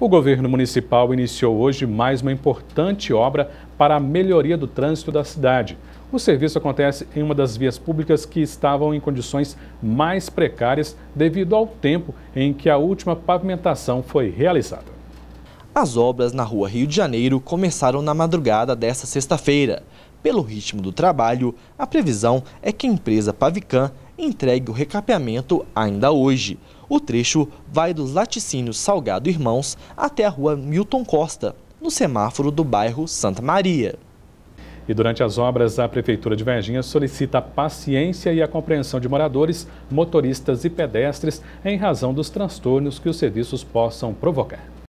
O governo municipal iniciou hoje mais uma importante obra para a melhoria do trânsito da cidade. O serviço acontece em uma das vias públicas que estavam em condições mais precárias devido ao tempo em que a última pavimentação foi realizada. As obras na rua Rio de Janeiro começaram na madrugada desta sexta-feira. Pelo ritmo do trabalho, a previsão é que a empresa Pavican entregue o recapeamento ainda hoje. O trecho vai dos laticínios Salgado Irmãos até a rua Milton Costa, no semáforo do bairro Santa Maria. E durante as obras, a Prefeitura de Varginha solicita a paciência e a compreensão de moradores, motoristas e pedestres em razão dos transtornos que os serviços possam provocar.